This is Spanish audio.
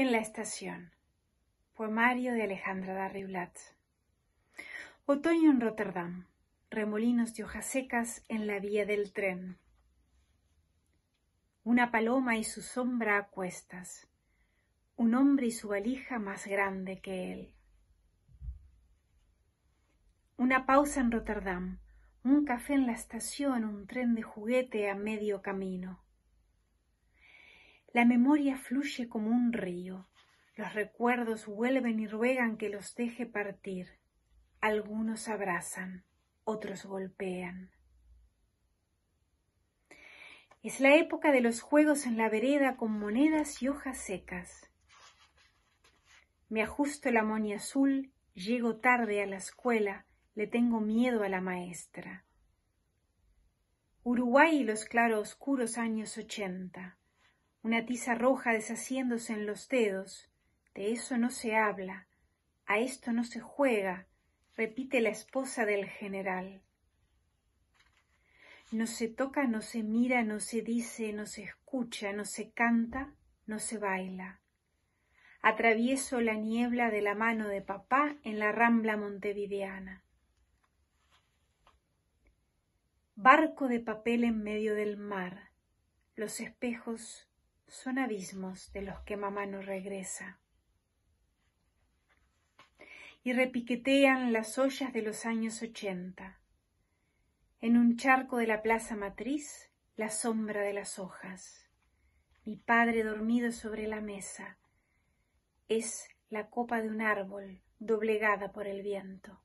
En la estación. Poemario de Alejandra Darriulat. Otoño en Rotterdam. Remolinos de hojas secas en la vía del tren. Una paloma y su sombra a cuestas. Un hombre y su valija más grande que él. Una pausa en Rotterdam. Un café en la estación, un tren de juguete a medio camino la memoria fluye como un río. Los recuerdos vuelven y ruegan que los deje partir. Algunos abrazan, otros golpean. Es la época de los juegos en la vereda con monedas y hojas secas. Me ajusto la moña azul, llego tarde a la escuela, le tengo miedo a la maestra. Uruguay y los claroscuros años ochenta una tiza roja deshaciéndose en los dedos. De eso no se habla, a esto no se juega, repite la esposa del general. No se toca, no se mira, no se dice, no se escucha, no se canta, no se baila. Atravieso la niebla de la mano de papá en la rambla montevideana. Barco de papel en medio del mar. Los espejos son abismos de los que mamá no regresa. Y repiquetean las ollas de los años ochenta. En un charco de la plaza matriz, la sombra de las hojas. Mi padre dormido sobre la mesa. Es la copa de un árbol doblegada por el viento.